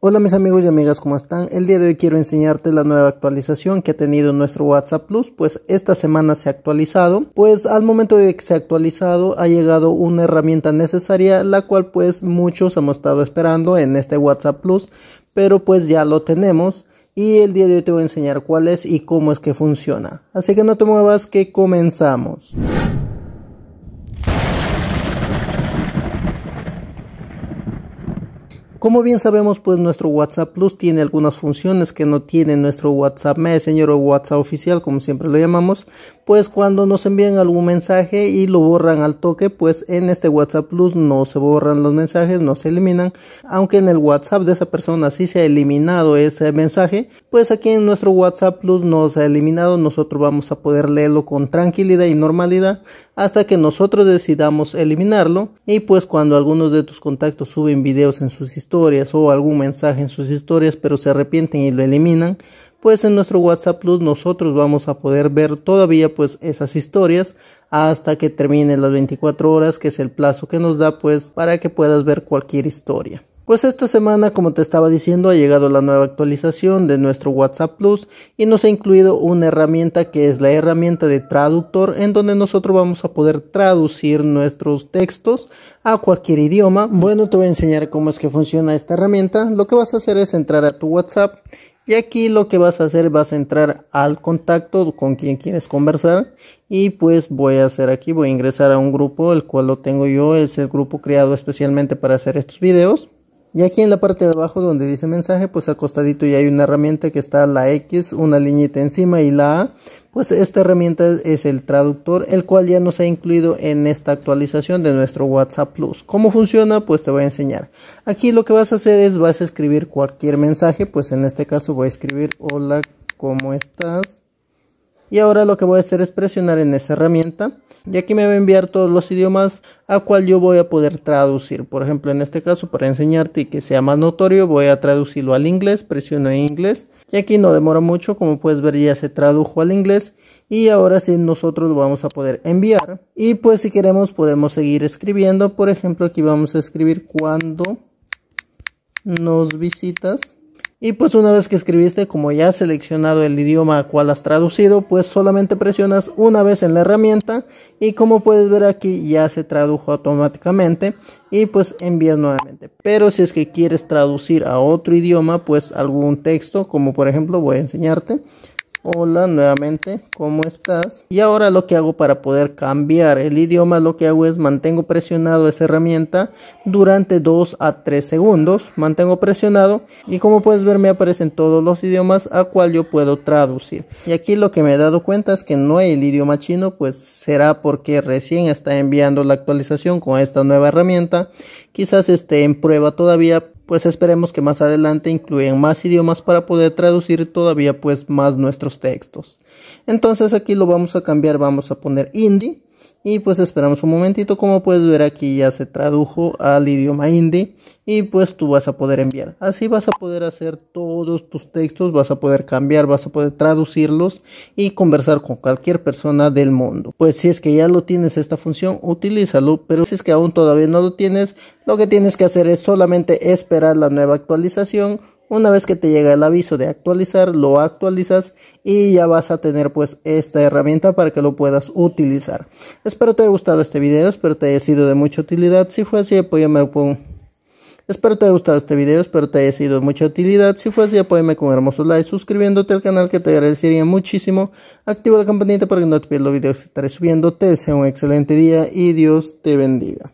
Hola mis amigos y amigas, ¿cómo están? El día de hoy quiero enseñarte la nueva actualización que ha tenido nuestro WhatsApp Plus, pues esta semana se ha actualizado, pues al momento de que se ha actualizado ha llegado una herramienta necesaria, la cual pues muchos hemos estado esperando en este WhatsApp Plus, pero pues ya lo tenemos y el día de hoy te voy a enseñar cuál es y cómo es que funciona. Así que no te muevas que comenzamos. Como bien sabemos, pues nuestro WhatsApp Plus tiene algunas funciones que no tiene nuestro WhatsApp Messenger o WhatsApp oficial, como siempre lo llamamos, pues cuando nos envían algún mensaje y lo borran al toque, pues en este WhatsApp Plus no se borran los mensajes, no se eliminan, aunque en el WhatsApp de esa persona sí se ha eliminado ese mensaje, pues aquí en nuestro WhatsApp Plus no se ha eliminado, nosotros vamos a poder leerlo con tranquilidad y normalidad hasta que nosotros decidamos eliminarlo y pues cuando algunos de tus contactos suben videos en sus historias o algún mensaje en sus historias pero se arrepienten y lo eliminan, pues en nuestro WhatsApp Plus nosotros vamos a poder ver todavía pues esas historias hasta que terminen las 24 horas, que es el plazo que nos da pues para que puedas ver cualquier historia. Pues esta semana, como te estaba diciendo, ha llegado la nueva actualización de nuestro WhatsApp Plus y nos ha incluido una herramienta que es la herramienta de traductor en donde nosotros vamos a poder traducir nuestros textos a cualquier idioma. Bueno, te voy a enseñar cómo es que funciona esta herramienta. Lo que vas a hacer es entrar a tu WhatsApp y aquí lo que vas a hacer, vas a entrar al contacto con quien quieres conversar. Y pues voy a hacer aquí, voy a ingresar a un grupo, el cual lo tengo yo, es el grupo creado especialmente para hacer estos videos. Y aquí en la parte de abajo donde dice mensaje, pues al costadito ya hay una herramienta que está la X, una liñita encima y la A. Pues esta herramienta es el traductor, el cual ya nos ha incluido en esta actualización de nuestro WhatsApp Plus. ¿Cómo funciona? Pues te voy a enseñar. Aquí lo que vas a hacer es vas a escribir cualquier mensaje, pues en este caso voy a escribir hola, ¿cómo estás? y ahora lo que voy a hacer es presionar en esa herramienta y aquí me va a enviar todos los idiomas a cual yo voy a poder traducir por ejemplo en este caso para enseñarte y que sea más notorio voy a traducirlo al inglés presiono en inglés y aquí no demora mucho como puedes ver ya se tradujo al inglés y ahora sí nosotros lo vamos a poder enviar y pues si queremos podemos seguir escribiendo por ejemplo aquí vamos a escribir cuando nos visitas y pues una vez que escribiste, como ya has seleccionado el idioma a cual has traducido, pues solamente presionas una vez en la herramienta y como puedes ver aquí ya se tradujo automáticamente y pues envías nuevamente. Pero si es que quieres traducir a otro idioma, pues algún texto, como por ejemplo voy a enseñarte, hola nuevamente, ¿cómo estás? Y ahora lo que hago para poder cambiar el idioma, lo que hago es mantengo presionado esa herramienta durante 2 a 3 segundos, mantengo presionado y como puedes ver me aparecen todos los idiomas a cual yo puedo traducir. Y aquí lo que me he dado cuenta es que no hay el idioma chino, pues será porque recién está enviando la actualización con esta nueva herramienta. Quizás esté en prueba todavía, pues esperemos que más adelante incluyan más idiomas para poder traducir todavía pues más nuestros textos. Entonces aquí lo vamos a cambiar, vamos a poner Indie y pues esperamos un momentito como puedes ver aquí ya se tradujo al idioma hindi y pues tú vas a poder enviar así vas a poder hacer todos tus textos vas a poder cambiar vas a poder traducirlos y conversar con cualquier persona del mundo pues si es que ya lo tienes esta función utilízalo pero si es que aún todavía no lo tienes lo que tienes que hacer es solamente esperar la nueva actualización una vez que te llega el aviso de actualizar, lo actualizas y ya vas a tener pues esta herramienta para que lo puedas utilizar. Espero te haya gustado este video, espero te haya sido de mucha utilidad. Si fue así, apóyame con... Espero te haya gustado este video, espero te haya sido de mucha utilidad. Si fue así, apóyame con hermoso like, suscribiéndote al canal que te agradecería muchísimo. Activa la campanita para que no te pierdas los videos que estaré subiendo. Te deseo un excelente día y Dios te bendiga.